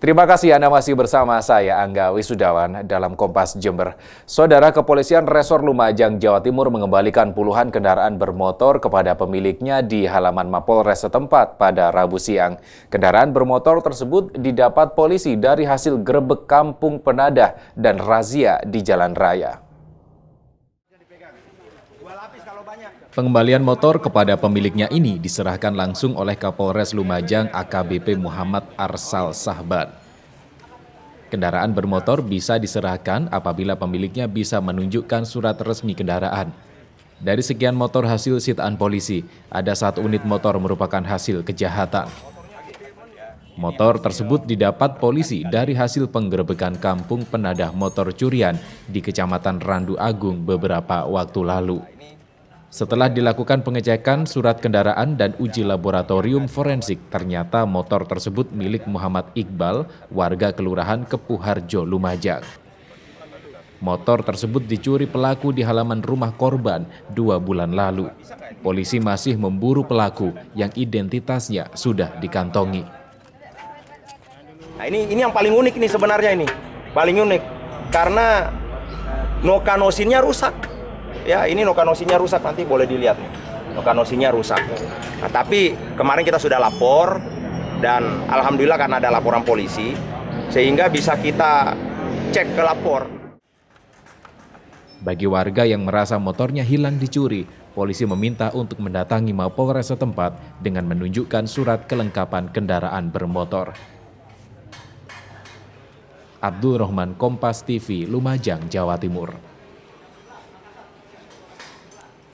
Terima kasih Anda masih bersama saya Angga Wisudawan dalam Kompas Jember. Saudara Kepolisian Resor Lumajang Jawa Timur mengembalikan puluhan kendaraan bermotor kepada pemiliknya di halaman Mapolres setempat pada Rabu siang. Kendaraan bermotor tersebut didapat polisi dari hasil grebek kampung penadah dan razia di jalan raya. Pengembalian motor kepada pemiliknya ini diserahkan langsung oleh Kapolres Lumajang AKBP Muhammad Arsal Sahban. Kendaraan bermotor bisa diserahkan apabila pemiliknya bisa menunjukkan surat resmi kendaraan. Dari sekian motor hasil sitaan polisi, ada satu unit motor merupakan hasil kejahatan. Motor tersebut didapat polisi dari hasil penggerebekan kampung penadah motor curian di Kecamatan Randu Agung beberapa waktu lalu. Setelah dilakukan pengecekan surat kendaraan dan uji laboratorium forensik, ternyata motor tersebut milik Muhammad Iqbal, warga Kelurahan Kepuharjo, Lumajang. Motor tersebut dicuri pelaku di halaman rumah korban dua bulan lalu. Polisi masih memburu pelaku yang identitasnya sudah dikantongi. Nah ini ini yang paling unik nih sebenarnya ini paling unik karena nokanosinnya rusak. Ya ini nokanosinnya rusak nanti boleh dilihat nih. rusak. Nah, tapi kemarin kita sudah lapor dan alhamdulillah karena ada laporan polisi sehingga bisa kita cek ke lapor. Bagi warga yang merasa motornya hilang dicuri, polisi meminta untuk mendatangi Mapolres setempat dengan menunjukkan surat kelengkapan kendaraan bermotor. Abdul Rahman Kompas TV, Lumajang, Jawa Timur.